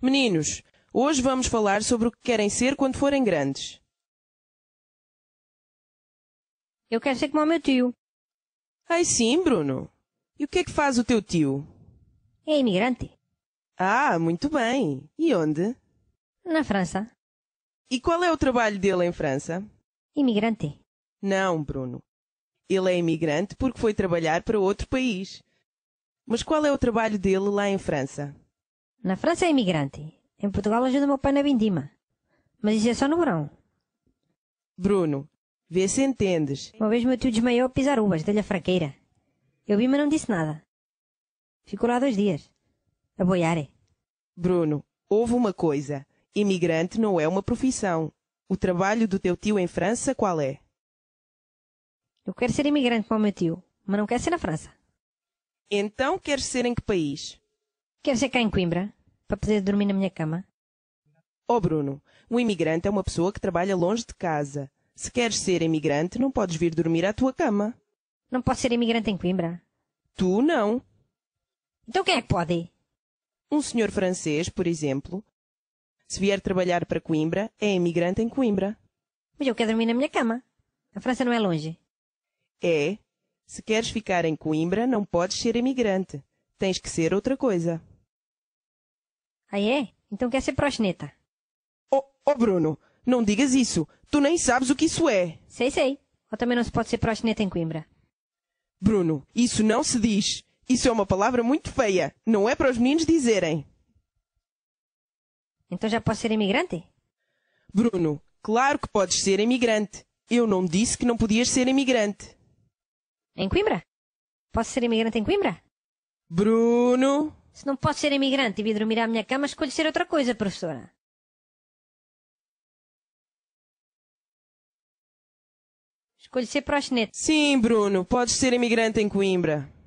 Meninos, hoje vamos falar sobre o que querem ser quando forem grandes. Eu quero ser como o meu tio. Ai sim, Bruno. E o que é que faz o teu tio? É imigrante. Ah, muito bem. E onde? Na França. E qual é o trabalho dele em França? Imigrante. Não, Bruno. Ele é imigrante porque foi trabalhar para outro país. Mas qual é o trabalho dele lá em França? Na França é imigrante. Em Portugal ajuda meu pai na vindima. Mas isso é só no verão. Bruno, vê se entendes. Uma vez meu tio desmaiou a pisar uvas, dele a fraqueira. Eu vi, mas não disse nada. Ficou lá dois dias. A boiar. É. Bruno, houve uma coisa. Imigrante não é uma profissão. O trabalho do teu tio em França qual é? Eu quero ser imigrante como meu tio, mas não quero ser na França. Então queres ser em que país? Quero ser cá em Coimbra para poder dormir na minha cama? Oh Bruno, um imigrante é uma pessoa que trabalha longe de casa. Se queres ser imigrante, não podes vir dormir à tua cama. Não posso ser imigrante em Coimbra? Tu não. Então quem é que pode? Um senhor francês, por exemplo, se vier trabalhar para Coimbra, é imigrante em Coimbra. Mas eu quero dormir na minha cama. A França não é longe. É. Se queres ficar em Coimbra, não podes ser imigrante. Tens que ser outra coisa. Aí ah, é? Então quer ser prosneta? Ô, oh, oh, Bruno, não digas isso. Tu nem sabes o que isso é. Sei, sei. Ou também não se pode ser prosneta em Coimbra. Bruno, isso não se diz. Isso é uma palavra muito feia. Não é para os meninos dizerem. Então já posso ser imigrante? Bruno, claro que podes ser imigrante. Eu não disse que não podias ser imigrante. Em Coimbra? Posso ser imigrante em Coimbra? Bruno! Se não posso ser imigrante e vir dormir à minha cama, escolho ser outra coisa, professora. Escolho ser proxeneta. Sim, Bruno, podes ser imigrante em Coimbra.